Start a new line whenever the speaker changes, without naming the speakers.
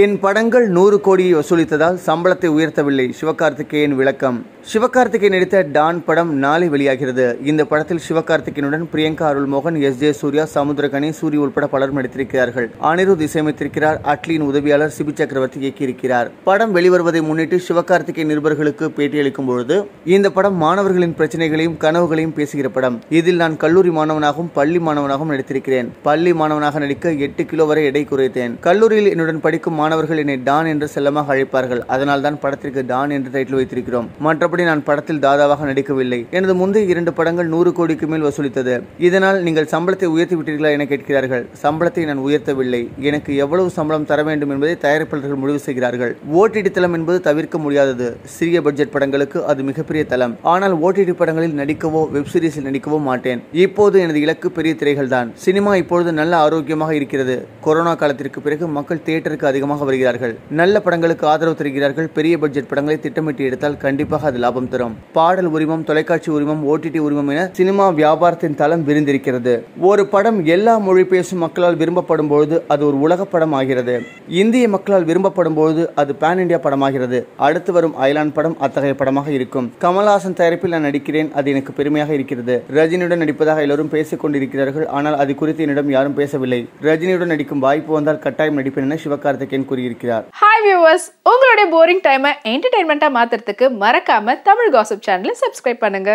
என் படங்கள் நூறு கோடியை வசூலித்ததால் சம்பளத்தை உயர்த்தவில்லை சிவகார்த்திகேயன் விளக்கம் சிவகார்த்திகேயன் நடித்த டான் படம் நாளை வெளியாகிறது இந்த படத்தில் சிவகார்த்திகேயனுடன் பிரியங்கா அருள்மோகன் எஸ் ஜே சூர்யா சமுத்திரகணி சூரிய உள்பட பலரும் நடித்திருக்கிறார்கள் அனிருத் இசையமைத்திருக்கிறார் அட்லியின் உதவியாளர் சிபி சக்கரவர்த்தி இயக்கியிருக்கிறார் படம் வெளிவருவதை முன்னிட்டு சிவகார்த்திகேயன் நிருபர்களுக்கு பேட்டியளிக்கும் பொழுது இந்த படம் மாணவர்களின் பிரச்சனைகளையும் கனவுகளையும் பேசுகிற படம் இதில் நான் கல்லூரி மாணவனாகவும் பள்ளி மாணவனாகவும் நடித்திருக்கிறேன் பள்ளி மாணவனாக நடிக்க எட்டு கிலோ வரை எடை குறைத்தேன் கல்லூரியில் என்னுடன் படிக்கும் இருக்கும் மாணவர்கள் என்னை டான் என்று செல்லமாக அழைப்பார்கள் அதனால் தான் படத்திற்கு டான் என்று டைட்டில் வைத்திருக்கிறோம் மற்றபடி நான் படத்தில் தாதாவாக நடிக்கவில்லை எனது முந்தைய இரண்டு படங்கள் நூறு கோடிக்கு மேல் வசூலித்தது இதனால் நீங்கள் சம்பளத்தை உயர்த்தி விட்டீர்களா என கேட்கிறார்கள் சம்பளத்தை நான் உயர்த்தவில்லை எனக்கு எவ்வளவு சம்பளம் தர வேண்டும் என்பதை தயாரிப்பாளர்கள் முடிவு செய்கிறார்கள் ஓடிடி தளம் என்பது தவிர்க்க முடியாதது சிறிய பட்ஜெட் படங்களுக்கு அது மிகப்பெரிய தளம் ஆனால் ஓடிடி படங்களில் நடிக்கவோ வெப்சீரிஸில் நடிக்கவோ மாட்டேன் இப்போது எனது இலக்கு பெரிய திரைகள் தான் சினிமா இப்பொழுது நல்ல ஆரோக்கியமாக இருக்கிறது கொரோனா காலத்திற்கு பிறகு மக்கள் தியேட்டருக்கு அதிக அதிகமாக வருகிறார்கள் நல்ல படங்களுக்கு ஆதரவு தருகிறார்கள் பெரிய பட்ஜெட் படங்களை திட்டமிட்டு எடுத்தால் கண்டிப்பாக அது லாபம் தரும் பாடல் உரிமம் தொலைக்காட்சி உரிமம் ஓடிடி உரிமம் என சினிமா வியாபாரத்தின் தளம் விரிந்திருக்கிறது ஒரு படம் எல்லா மொழி பேசும் மக்களால் விரும்பப்படும் பொழுது அது ஒரு உலக படம் ஆகிறது இந்திய மக்களால் விரும்பப்படும் பொழுது அது பேன் இண்டியா படமாகிறது அடுத்து வரும் அயலான் படம் அத்தகைய படமாக இருக்கும் கமல்ஹாசன் தயாரிப்பில் நான் நடிக்கிறேன் அது எனக்கு பெருமையாக இருக்கிறது ரஜினியுடன் நடிப்பதாக எல்லோரும் பேசிக் கொண்டிருக்கிறார்கள் ஆனால் அது குறித்து என்னிடம் யாரும் பேசவில்லை ரஜினியுடன் நடிக்கும் வாய்ப்பு வந்தால் கட்டாயம் நடிப்பேன் என சிவகார்த்திக் இருக்கேன்னு கூறியிருக்கிறார் ஹாய் வியூவர்ஸ் உங்களுடைய போரிங் டைமை என்டர்டைன்மெண்ட்டாக மாற்றுறதுக்கு மறக்காம தமிழ் காசப் சேனலை சப்ஸ்கிரைப் பண்ணுங்க